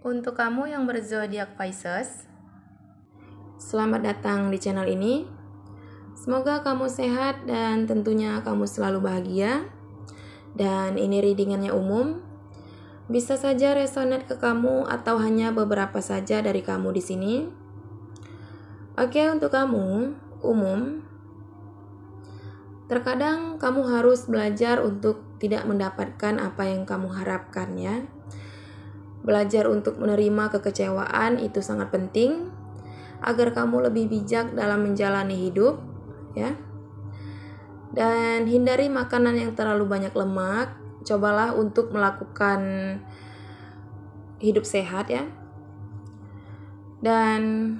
Untuk kamu yang berzodiak Pisces, selamat datang di channel ini. Semoga kamu sehat dan tentunya kamu selalu bahagia. Dan ini readingannya umum. Bisa saja resonate ke kamu atau hanya beberapa saja dari kamu di sini. Oke, untuk kamu umum Terkadang kamu harus belajar untuk tidak mendapatkan apa yang kamu harapkan ya. Belajar untuk menerima kekecewaan itu sangat penting agar kamu lebih bijak dalam menjalani hidup, ya. Dan hindari makanan yang terlalu banyak lemak. Cobalah untuk melakukan hidup sehat ya. Dan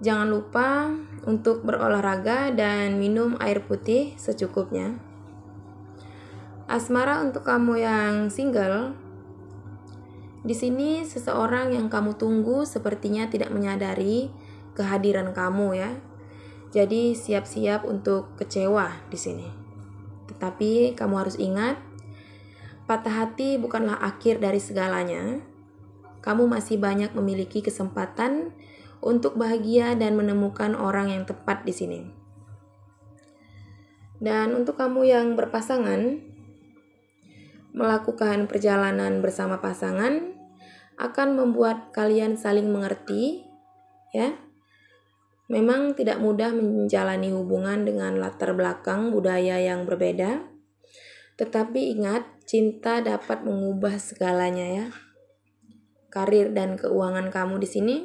jangan lupa untuk berolahraga dan minum air putih secukupnya. Asmara untuk kamu yang single di sini seseorang yang kamu tunggu sepertinya tidak menyadari kehadiran kamu ya. Jadi siap-siap untuk kecewa di sini. Tetapi kamu harus ingat patah hati bukanlah akhir dari segalanya. Kamu masih banyak memiliki kesempatan untuk bahagia dan menemukan orang yang tepat di sini. Dan untuk kamu yang berpasangan, melakukan perjalanan bersama pasangan akan membuat kalian saling mengerti, ya. Memang tidak mudah menjalani hubungan dengan latar belakang budaya yang berbeda. Tetapi ingat, cinta dapat mengubah segalanya ya. Karir dan keuangan kamu di sini.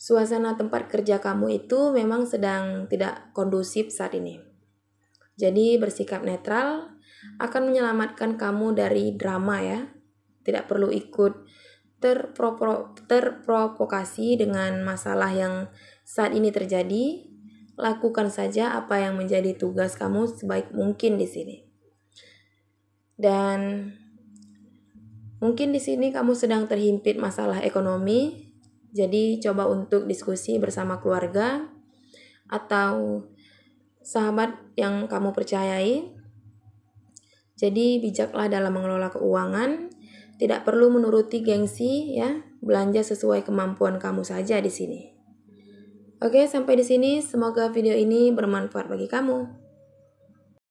Suasana tempat kerja kamu itu memang sedang tidak kondusif saat ini. Jadi bersikap netral akan menyelamatkan kamu dari drama ya tidak perlu ikut terpropro, terprovokasi dengan masalah yang saat ini terjadi. Lakukan saja apa yang menjadi tugas kamu sebaik mungkin di sini. Dan mungkin di sini kamu sedang terhimpit masalah ekonomi, jadi coba untuk diskusi bersama keluarga atau sahabat yang kamu percayai. Jadi bijaklah dalam mengelola keuangan tidak perlu menuruti gengsi ya, belanja sesuai kemampuan kamu saja di sini. Oke, sampai di sini semoga video ini bermanfaat bagi kamu.